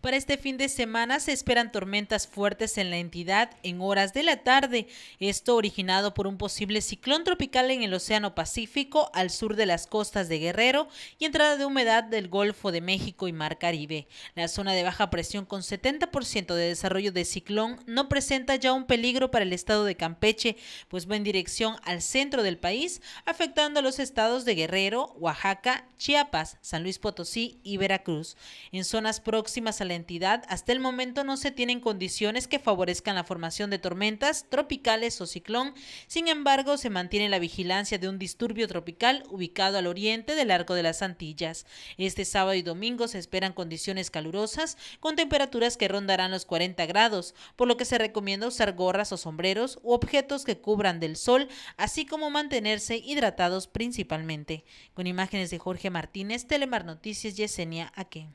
Para este fin de semana se esperan tormentas fuertes en la entidad en horas de la tarde, esto originado por un posible ciclón tropical en el Océano Pacífico al sur de las costas de Guerrero y entrada de humedad del Golfo de México y Mar Caribe. La zona de baja presión con 70% de desarrollo de ciclón no presenta ya un peligro para el estado de Campeche, pues va en dirección al centro del país, afectando a los estados de Guerrero, Oaxaca, Chiapas, San Luis Potosí y Veracruz. En zonas próximas al la entidad, hasta el momento no se tienen condiciones que favorezcan la formación de tormentas tropicales o ciclón. Sin embargo, se mantiene la vigilancia de un disturbio tropical ubicado al oriente del Arco de las Antillas. Este sábado y domingo se esperan condiciones calurosas con temperaturas que rondarán los 40 grados, por lo que se recomienda usar gorras o sombreros u objetos que cubran del sol, así como mantenerse hidratados principalmente. Con imágenes de Jorge Martínez, Telemar Noticias, Yesenia Aquí.